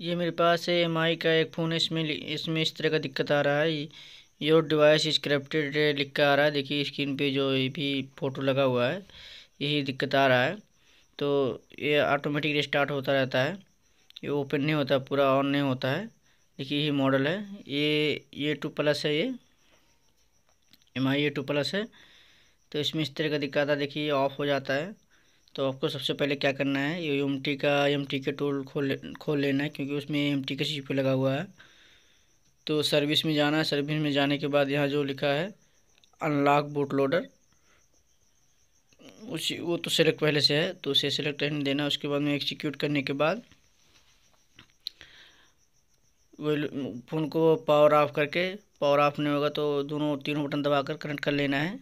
ये मेरे पास है एम का एक फ़ोन है इसमें इसमें इस तरह का दिक्कत आ रहा है योर डिवाइस स्क्रिप्टेड लिख कर आ रहा है देखिए स्क्रीन पे जो ये भी फ़ोटो लगा हुआ है यही दिक्कत आ रहा है तो ये ऑटोमेटिक रिस्टार्ट होता रहता है ये ओपन नहीं होता पूरा ऑन नहीं होता है देखिए यही मॉडल है ये ये टू प्लस है ये एम आई ये टू प्लस है तो इसमें इस तरह का दिक्कत आता है देखिए ऑफ हो जाता है तो आपको सबसे पहले क्या करना है ये एम टी का एम टी के टूल खोल खोल लेना है क्योंकि उसमें एम टी का सी पी लगा हुआ है तो सर्विस में जाना है सर्विस में जाने के बाद यहाँ जो लिखा है अनलॉक बूट लोडर उसी वो तो सेलेक्ट पहले से है तो उसे सिलेक्ट रहने देना उसके बाद में एक्सिक्यूट करने के बाद फ़ोन को पावर ऑफ करके पावर ऑफ नहीं होगा तो दोनों तीनों बटन दबा कर कनेक्ट कर लेना है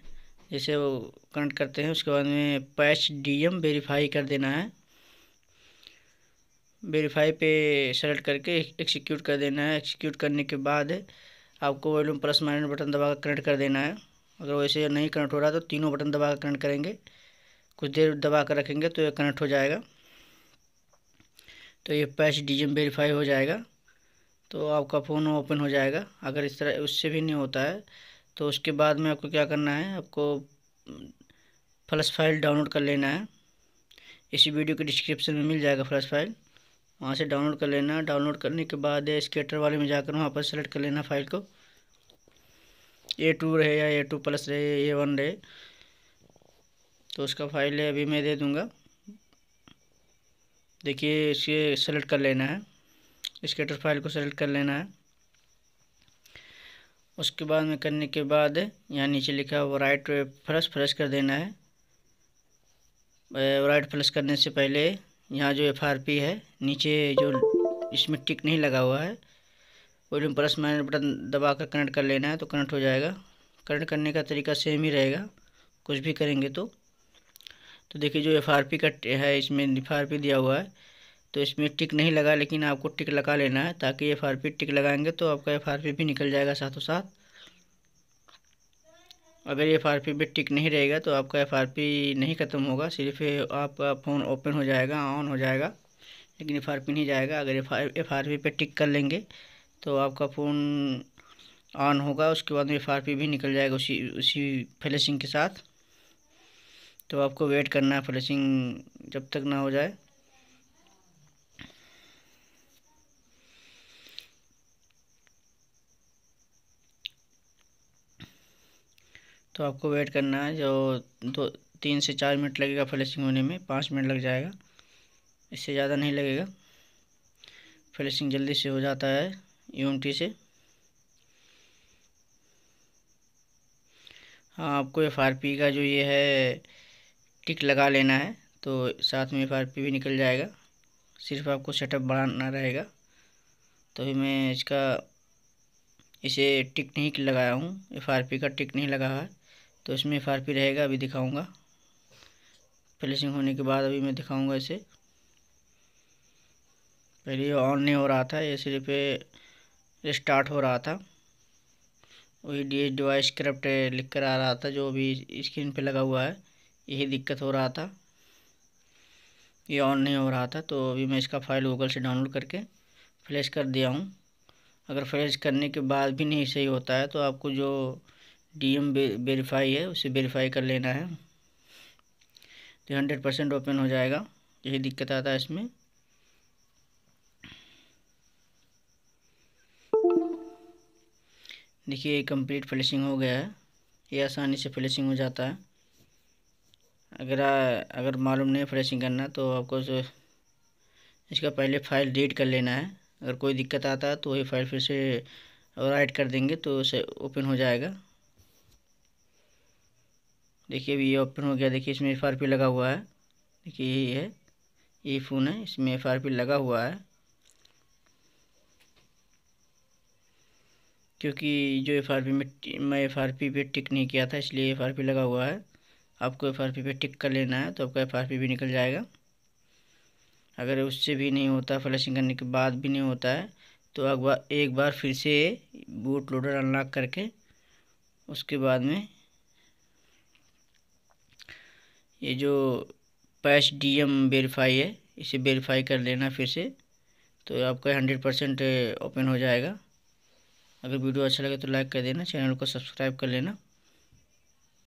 जैसे वो कनेक्ट करते हैं उसके बाद में पैच डीएम वेरीफाई कर देना है वेरीफाई पे सेलेक्ट करके एक्सिक्यूट कर देना है एक्सिक्यूट करने के बाद आपको वॉल्यूम प्लस माइनस बटन दबा कर कनेक्ट कर देना है अगर वैसे नहीं कनेक्ट हो रहा तो तीनों बटन दबा कर कनेक्ट करेंगे कुछ देर दबा कर रखेंगे तो ये कनेक्ट हो जाएगा तो ये पैच एम वेरीफाई हो जाएगा तो आपका फ़ोन ओपन हो जाएगा अगर इस तरह उससे भी नहीं होता है तो उसके बाद में आपको क्या करना है आपको फ्लस फाइल डाउनलोड कर लेना है इसी वीडियो के डिस्क्रिप्शन में मिल जाएगा फ्लस फाइल वहाँ से डाउनलोड कर लेना डाउनलोड करने के बाद स्केटर वाले में जाकर वहाँ पर सेलेक्ट कर लेना फाइल को ए टू रहे या ए टू प्लस रहे ए वन रहे तो उसका फाइल है अभी मैं दे दूँगा देखिए इसे सेलेक्ट कर लेना है स्केटर फाइल को सेलेक्ट कर लेना है उसके बाद में करने के बाद यहाँ नीचे लिखा हुआ राइट फ्लश फ्लश कर देना है राइट फ्लश करने से पहले यहाँ जो एफ आर पी है नीचे जो इसमें टिक नहीं लगा हुआ है वॉल्यूम प्लस माइनस बटन दबा कर कनेक्ट कर लेना है तो कनेक्ट हो जाएगा कनेक्ट करने का तरीका सेम ही रहेगा कुछ भी करेंगे तो तो देखिए जो एफ आर पी का है इसमें एफ आर पी दिया हुआ है तो इसमें टिक नहीं लगा लेकिन आपको टिक लगा लेना है ताकि एफ आर पी टिक लगाएंगे तो आपका एफ आर पी भी निकल जाएगा साथों साथ अगर एफ आर पी भी टिक नहीं रहेगा तो आपका एफ आर पी नहीं ख़त्म होगा सिर्फ आपका फ़ोन ओपन हो जाएगा ऑन हो जाएगा लेकिन एफ आर पी नहीं जाएगा अगर F R F R P पर टिक कर लेंगे तो आपका फ़ोन ऑन होगा उसके बाद में एफ आर पी भी निकल जाएगा उसी उसी फ्लैशिंग के साथ तो आपको वेट करना है फ्लैशिंग जब तक ना हो जाए तो आपको वेट करना है जो दो तीन से चार मिनट लगेगा फ्लैशिंग होने में पाँच मिनट लग जाएगा इससे ज़्यादा नहीं लगेगा फ्लैशिंग जल्दी से हो जाता है यू से हाँ आपको एफ का जो ये है टिक लगा लेना है तो साथ में एफ भी निकल जाएगा सिर्फ आपको सेटअप बढ़ाना रहेगा तो अभी मैं इसका इसे टिक नहीं लगाया हूँ एफ का टिक नहीं लगा है तो इसमें एफ पी रहेगा अभी दिखाऊंगा फ्लैशिंग होने के बाद अभी मैं दिखाऊंगा इसे पहले ये ऑन नहीं हो रहा था ये सिर्फ स्टार्ट हो रहा था वही डी एच डिवाइस करप्ट लिख कर आ रहा था जो अभी स्क्रीन पे लगा हुआ है यही दिक्कत हो रहा था ये ऑन नहीं हो रहा था तो अभी मैं इसका फाइल गूगल से डाउनलोड करके फ्लैश कर दिया हूँ अगर फ्लैश करने के बाद भी नहीं सही होता है तो आपको जो डी एम वेरीफाई है उसे वेरीफाई कर लेना है तो हंड्रेड परसेंट ओपन हो जाएगा यही दिक्कत आता है इसमें देखिए कंप्लीट फ्लैशिंग हो गया है ये आसानी से फ्लैशिंग हो जाता है अगर अगर मालूम नहीं फ्लैशिंग करना तो आपको इसका पहले फाइल रीड कर लेना है अगर कोई दिक्कत आता है तो वही फाइल फिर से राइट कर देंगे तो उसे ओपन हो जाएगा देखिए अभी ये ओपन हो गया देखिए इसमें एफ आर पी लगा हुआ है देखिए यही है ये फ़ोन है इसमें एफ आर पी लगा हुआ है क्योंकि जो एफ आर पी में मैं एफ आर पी पे टिक नहीं किया था इसलिए एफ आर पी लगा हुआ है आपको एफ आर पी पे टिक कर लेना है तो आपका एफ आर पी भी निकल जाएगा अगर उससे भी नहीं होता फ्लैशिंग करने के बाद भी नहीं होता है तो एक बार फिर से बूट लोडर अनलॉक करके उसके बाद में ये जो पैच डी एम वेरीफाई है इसे वेरीफाई कर लेना फिर से तो आपका हंड्रेड परसेंट ओपन हो जाएगा अगर वीडियो अच्छा लगे तो लाइक कर देना चैनल को सब्सक्राइब कर लेना